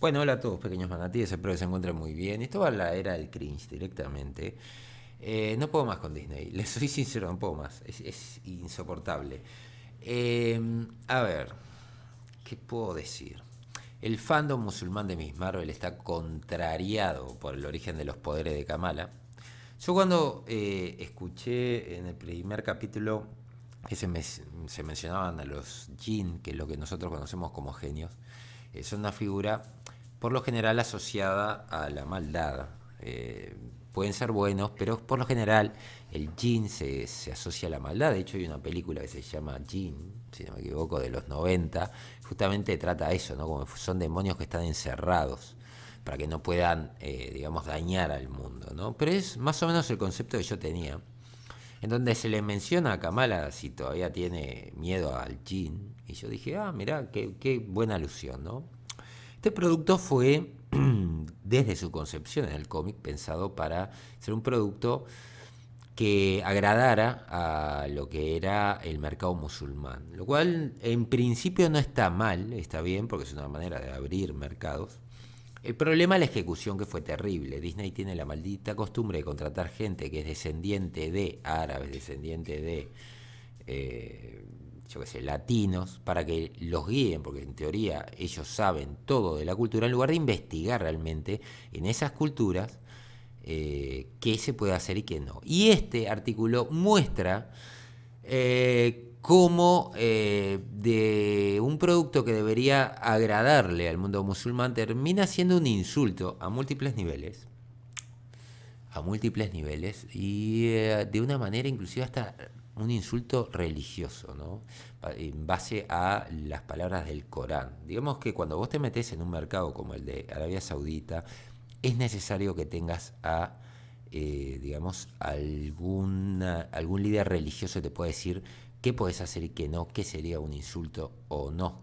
Bueno, hola a todos, pequeños manatíes, espero que se encuentren muy bien. Esto va a la era del cringe directamente. Eh, no puedo más con Disney, les soy sincero, no puedo más. Es, insoportable. Em, a ver, ¿qué puedo decir? El fandom musulmán de Miss Marvel está contrariado por el origen de los poderes de Kamala. Yo cuando eh, escuché en el primer capítulo que se, mencionaban a los Jin, que es lo que nosotros conocemos como genios, eh, son una figura por lo general asociada a la maldad. Eh, pueden ser buenos, pero por lo general el Jin se, asocia a la maldad. De hecho, hay una película que se llama Jin, si no me equivoco, de los 90, justamente trata eso, ¿no? Como son demonios que están encerrados para que no puedan, eh, digamos, dañar al mundo, ¿no? Pero es más o menos el concepto que yo tenía. En donde se le menciona a Kamala si todavía tiene miedo al Jin. Y yo dije, ah, mirá, qué, qué buena alusión, ¿no? Este producto fue, desde su concepción en el cómic, pensado para ser un producto que agradara a lo que era el mercado musulmán, lo cual en principio no está mal, está bien porque es una manera de abrir mercados. El problema es la ejecución que fue terrible. Disney tiene la maldita costumbre de contratar gente que es descendiente de árabes, descendiente de eh, yo qué sé, latinos, para que los guíen, porque en teoría ellos saben todo de la cultura, en lugar de investigar realmente en esas culturas eh, qué se puede hacer y qué no. Y este artículo muestra eh, cómo eh, de un producto que debería agradarle al mundo musulmán termina siendo un insulto a múltiples niveles a múltiples niveles y de una manera inclusive hasta un insulto religioso, ¿no? En base a las palabras del Corán. Digamos que cuando vos te metes en un mercado como el de Arabia Saudita, es necesario que tengas a, eh, digamos, alguna, algún líder religioso que te pueda decir qué podés hacer y qué no, qué sería un insulto o no.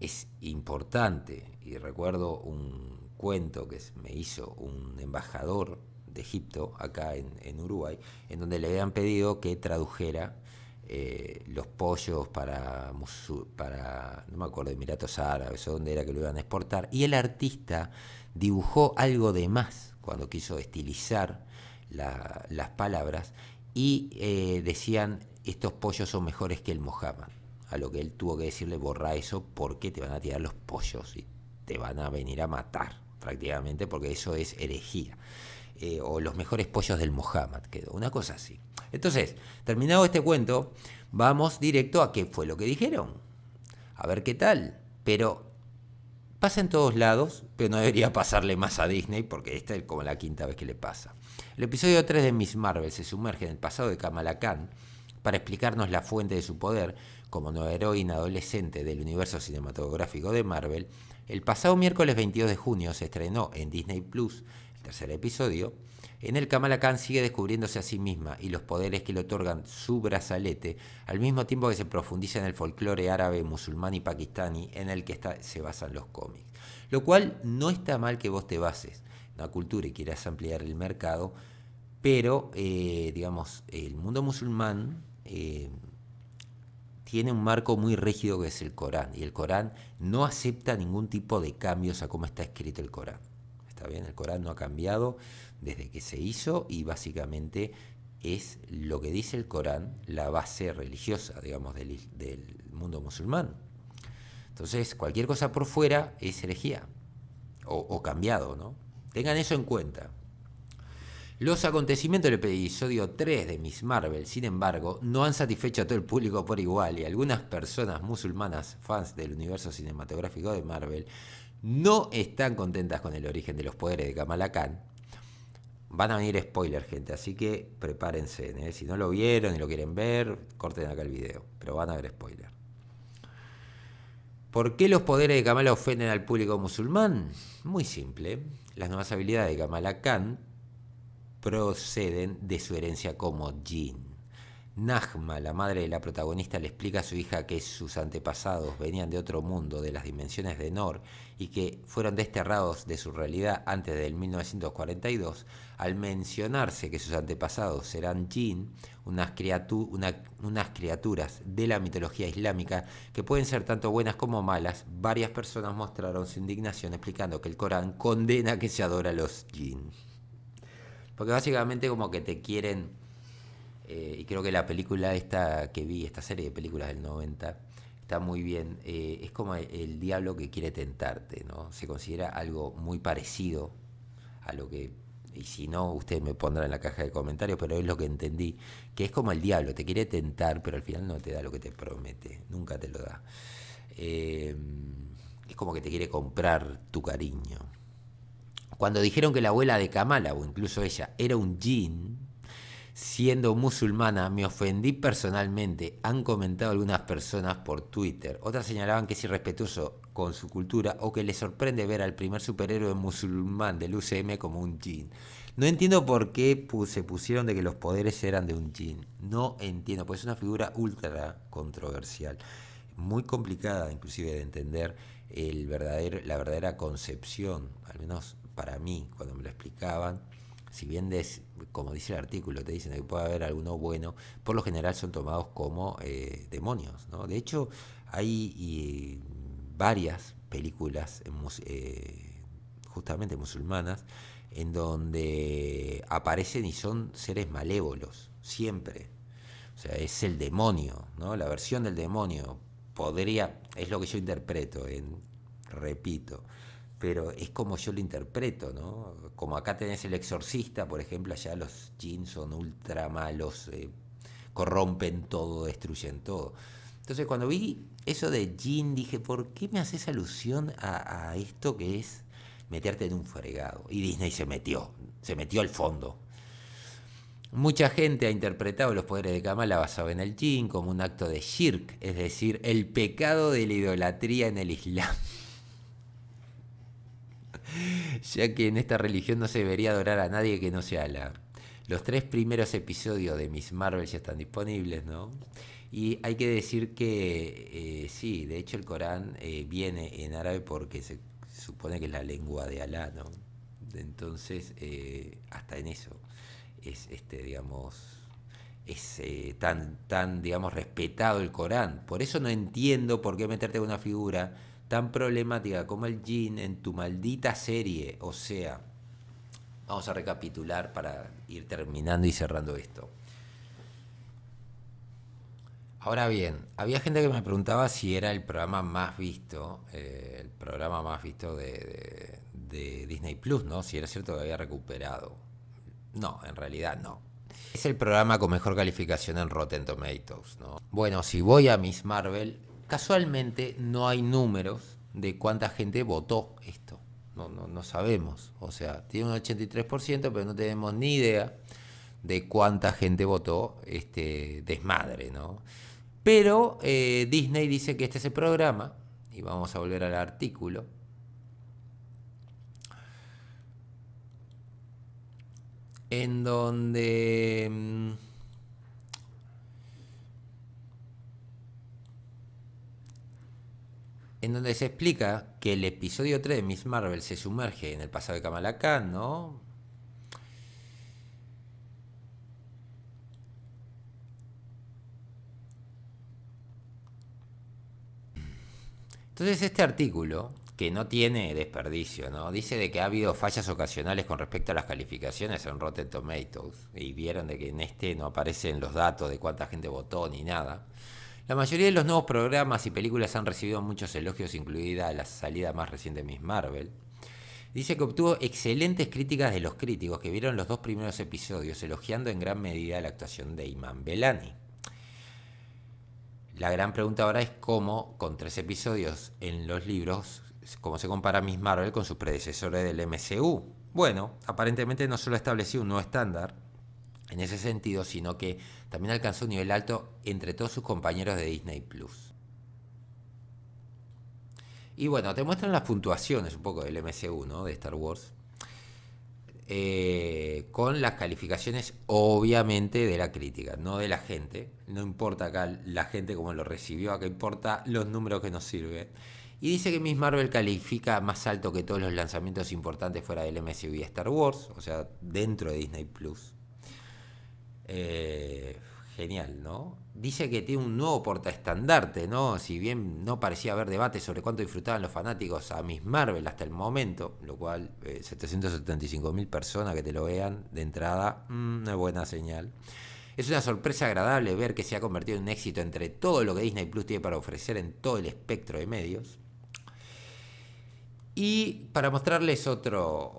Es importante, y recuerdo un cuento que me hizo un embajador Egipto, acá en, Uruguay, en donde le habían pedido que tradujera eh, los pollos para, para, no me acuerdo, Emiratos Árabes o donde era que lo iban a exportar. Y el artista dibujó algo de más cuando quiso estilizar las palabras y eh, decían, estos pollos son mejores que el Mohammed. A lo que él tuvo que decirle, borra eso porque te van a tirar los pollos y te van a venir a matar prácticamente porque eso es herejía. Eh, o los mejores pollos del Mohammed, quedó, una cosa así. Entonces, terminado este cuento, vamos directo a qué fue lo que dijeron. A ver qué tal. Pero pasa en todos lados, pero no debería pasarle más a Disney porque esta es como la quinta vez que le pasa. El episodio 3 de Miss Marvel se sumerge en el pasado de Kamala Khan para explicarnos la fuente de su poder como nueva heroína adolescente del universo cinematográfico de Marvel. El pasado miércoles 22 de junio se estrenó en Disney Plus tercer episodio, en el Kamala Khan sigue descubriéndose a sí misma y los poderes que le otorgan su brazalete, al mismo tiempo que se profundiza en el folclore árabe, musulmán y pakistaní en el que se basan los cómics. Lo cual no está mal que vos te bases en la cultura y quieras ampliar el mercado, pero eh, digamos, el mundo musulmán eh, tiene un marco muy rígido que es el Corán, y el Corán no acepta ningún tipo de cambios a cómo está escrito el Corán. ¿está bien? El Corán no ha cambiado desde que se hizo y básicamente es lo que dice el Corán, la base religiosa, digamos, del, mundo musulmán. Entonces, cualquier cosa por fuera es herejía o, o cambiado, ¿no? Tengan eso en cuenta. Los acontecimientos del episodio 3 de Miss Marvel, sin embargo, no han satisfecho a todo el público por igual y algunas personas musulmanas fans del universo cinematográfico de Marvel no están contentas con el origen de los poderes de Kamala van a venir spoilers, gente. Así que prepárense. ¿eh? Si no lo vieron y lo quieren ver, corten acá el video. Pero van a ver spoilers. ¿Por qué los poderes de Kamala ofenden al público musulmán? Muy simple. Las nuevas habilidades de Kamala Khan proceden de su herencia como jin. Najma, la madre de la protagonista, le explica a su hija que sus antepasados venían de otro mundo, de las dimensiones de Nor, y que fueron desterrados de su realidad antes del 1942, al mencionarse que sus antepasados serán jin, unas, unas criaturas de la mitología islámica que pueden ser tanto buenas como malas, varias personas mostraron su indignación explicando que el Corán condena que se adora a los jinn. Porque básicamente como que te quieren eh, y creo que la película esta que vi, esta serie de películas del 90, está muy bien. Eh, es como el, diablo que quiere tentarte, ¿no? Se considera algo muy parecido a lo que, y si no, usted me pondrá en la caja de comentarios, pero es lo que entendí, que es como el diablo, te quiere tentar, pero al final no te da lo que te promete, nunca te lo da. Eh, es como que te quiere comprar tu cariño. Cuando dijeron que la abuela de Kamala, o incluso ella, era un jean, siendo musulmana, me ofendí personalmente, han comentado algunas personas por Twitter. Otras señalaban que es irrespetuoso con su cultura o que les sorprende ver al primer superhéroe musulmán del UCM como un jin. No entiendo por qué se pusieron de que los poderes eran de un jin. No entiendo, pues es una figura ultra controversial, muy complicada inclusive de entender el verdadero, la verdadera concepción, al menos para mí, cuando me lo explicaban si bien como dice el artículo, te dicen que puede haber alguno bueno, por lo general son tomados como eh, demonios. ¿no? De hecho, hay varias películas eh, justamente musulmanas en donde aparecen y son seres malévolos, siempre. O sea, es el demonio, ¿no? La versión del demonio podría, es lo que yo interpreto, en, repito, pero es como yo lo interpreto, ¿no? Como acá tenés el exorcista, por ejemplo, allá los jeans son ultra malos, eh, corrompen todo, destruyen todo. Entonces cuando vi eso de jean, dije, ¿por qué me haces alusión a, a esto que es meterte en un fregado? Y Disney se metió, se metió al fondo. Mucha gente ha interpretado los poderes de Kamala basado en el jin como un acto de shirk, es decir, el pecado de la idolatría en el Islam. ya que en esta religión no se debería adorar a nadie que no sea Alá. Los tres primeros episodios de Miss Marvel ya están disponibles, ¿no? Y hay que decir que eh, sí, de hecho el Corán eh, viene en árabe porque se supone que es la lengua de Alá, ¿no? Entonces, eh, hasta en eso es, este, digamos, es tan, tan, digamos, respetado el Corán. Por eso no entiendo por qué meterte en una figura tan problemática como el jean en tu maldita serie. O sea, vamos a recapitular para ir terminando y cerrando esto. Ahora bien, había gente que me preguntaba si era el programa más visto, eh, el programa más visto de, de Disney Plus, ¿no? Si era cierto que había recuperado. No, en realidad no. Es el programa con mejor calificación en Rotten Tomatoes, ¿no? Bueno, si voy a Miss Marvel, Casualmente no hay números de cuánta gente votó esto. No, no, sabemos. O sea, tiene un 83%, pero no tenemos ni idea de cuánta gente votó este desmadre, ¿no? Pero eh, Disney dice que este es el programa, y vamos a volver al artículo. En donde mm, en donde se explica que el episodio 3 de Miss Marvel se sumerge en el pasado de Kamala Khan, ¿no? Entonces este artículo, que no tiene desperdicio, ¿no? Dice de que ha habido fallas ocasionales con respecto a las calificaciones en Rotten Tomatoes. Y vieron de que en este no aparecen los datos de cuánta gente votó ni nada. La mayoría de los nuevos programas y películas han recibido muchos elogios, incluida la salida más reciente de Miss Marvel. Dice que obtuvo excelentes críticas de los críticos que vieron los dos primeros episodios, elogiando en gran medida la actuación de Iman Belani. La gran pregunta ahora es cómo, con tres episodios en los libros, cómo se compara Miss Marvel con sus predecesores del MCU. Bueno, aparentemente no solo ha establecido un nuevo estándar, en ese sentido, sino que también alcanzó un nivel alto entre todos sus compañeros de Disney Plus. Y bueno, te muestran las puntuaciones un poco del MCU, ¿no? De Star Wars. Eh, con las calificaciones, obviamente, de la crítica, no de la gente. No importa acá la gente cómo lo recibió, acá importa los números que nos sirven. Y dice que Miss Marvel califica más alto que todos los lanzamientos importantes fuera del MCU y Star Wars, o sea, dentro de Disney Plus. Eh, genial, ¿no? Dice que tiene un nuevo portaestandarte, ¿no? Si bien no parecía haber debate sobre cuánto disfrutaban los fanáticos a Miss Marvel hasta el momento, lo cual 775.000 eh, personas que te lo vean de entrada, una mm, buena señal. Es una sorpresa agradable ver que se ha convertido en un éxito entre todo lo que Disney Plus tiene para ofrecer en todo el espectro de medios. Y para mostrarles otro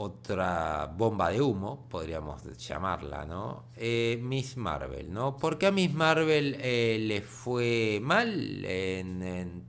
otra bomba de humo, podríamos llamarla, ¿no? Eh, Miss Marvel, ¿no? qué a Miss Marvel eh, le fue mal en,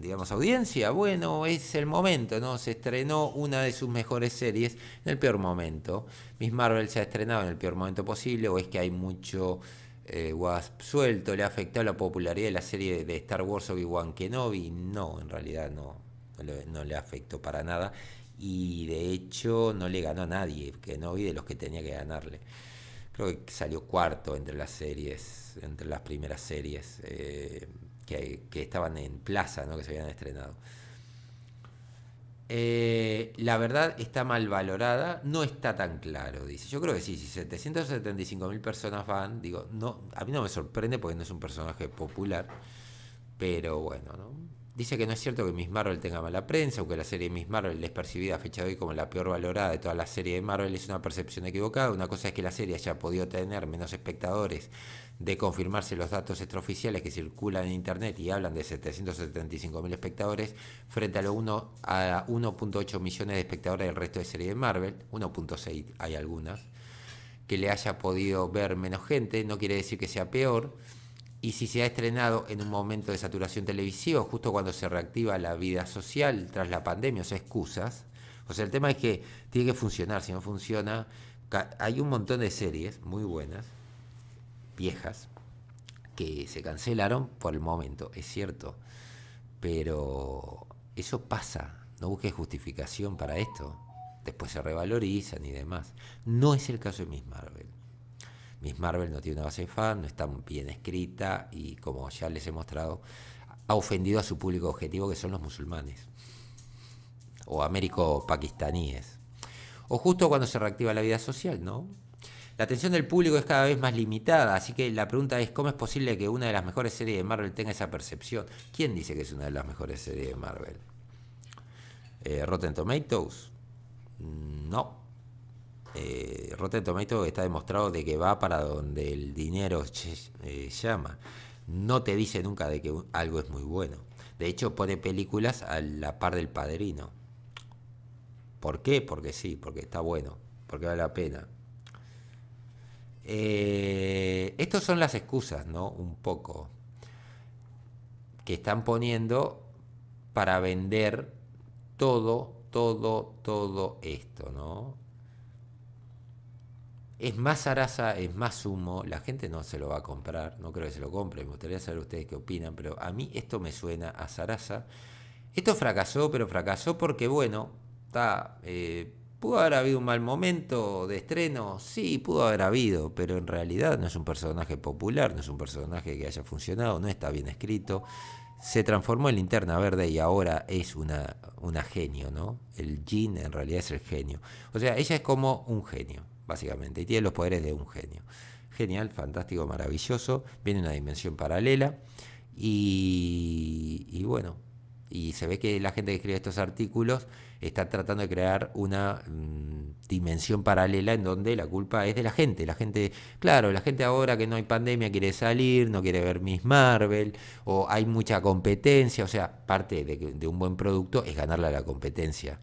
digamos, audiencia. Bueno, es el momento, ¿no? Se estrenó una de sus mejores series en el peor momento. Miss Marvel se ha estrenado en el peor momento posible, o es que hay mucho eh, suelto, le ha afectado la popularidad de la serie de Star Wars Obi-Wan Kenobi. No, en realidad no, no le, no le afectó para nada y de hecho no le ganó a nadie, que no vi de los que tenía que ganarle. Creo que salió cuarto entre las series, entre las primeras series eh, que, estaban en plaza, ¿no? que se habían estrenado. Eh, la verdad está mal valorada, no está tan claro, dice. Yo creo que sí, si 775 mil personas van, digo, no, a mí no me sorprende porque no es un personaje popular, pero bueno, ¿no? Dice que no es cierto que Miss Marvel tenga mala prensa o que la serie Miss Marvel es percibida a fecha de hoy como la peor valorada de toda la serie de Marvel. Es una percepción equivocada. Una cosa es que la serie haya podido tener menos espectadores de confirmarse los datos extraoficiales que circulan en Internet y hablan de 775.000 espectadores frente a los 1.8 millones de espectadores del resto de series de Marvel. 1.6 hay algunas. Que le haya podido ver menos gente no quiere decir que sea peor y si se ha estrenado en un momento de saturación televisiva, justo cuando se reactiva la vida social tras la pandemia, o sea, excusas. O sea, el tema es que tiene que funcionar, si no funciona, hay un montón de series muy buenas, viejas, que se cancelaron por el momento, es cierto, pero eso pasa, no busques justificación para esto, después se revalorizan y demás. No es el caso de Miss Marvel. Miss Marvel no tiene una base de fan, no está bien escrita y como ya les he mostrado, ha ofendido a su público objetivo que son los musulmanes o américo-pakistaníes. O justo cuando se reactiva la vida social, ¿no? La atención del público es cada vez más limitada, así que la pregunta es, ¿cómo es posible que una de las mejores series de Marvel tenga esa percepción? ¿Quién dice que es una de las mejores series de Marvel? Eh, ¿Rotten Tomatoes? No eh, Rotten Tomato está demostrado de que va para donde el dinero eh, llama. No te dice nunca de que algo es muy bueno. De hecho, pone películas a la par del padrino. ¿Por qué? Porque sí, porque está bueno, porque vale la pena. Eh, estas son las excusas, ¿no? Un poco. Que están poniendo para vender todo, todo, todo esto, ¿no? es más zaraza, es más humo, la gente no se lo va a comprar, no creo que se lo compre, me gustaría saber ustedes qué opinan, pero a mí esto me suena a zaraza. Esto fracasó, pero fracasó porque, bueno, está, eh, pudo haber habido un mal momento de estreno, sí, pudo haber habido, pero en realidad no es un personaje popular, no es un personaje que haya funcionado, no está bien escrito. Se transformó en linterna verde y ahora es una, una genio, ¿no? El Jean en realidad es el genio. O sea, ella es como un genio básicamente, y tiene los poderes de un genio. Genial, fantástico, maravilloso, viene una dimensión paralela y, bueno, y se ve que la gente que escribe estos artículos está tratando de crear una mm, dimensión paralela en donde la culpa es de la gente. La gente, claro, la gente ahora que no hay pandemia quiere salir, no quiere ver Miss Marvel, o hay mucha competencia, o sea, parte de, de un buen producto es ganarle a la competencia.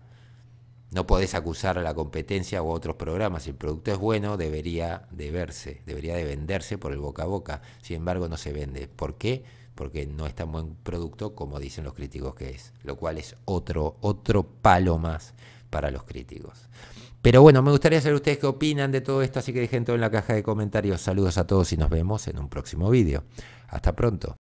No podés acusar a la competencia o a otros programas. Si el producto es bueno, debería de verse, debería de venderse por el boca a boca. Sin embargo, no se vende. ¿Por qué? Porque no es tan buen producto como dicen los críticos que es. Lo cual es otro, otro palo más para los críticos. Pero bueno, me gustaría saber ustedes qué opinan de todo esto, así que dejen todo en la caja de comentarios. Saludos a todos y nos vemos en un próximo vídeo. Hasta pronto.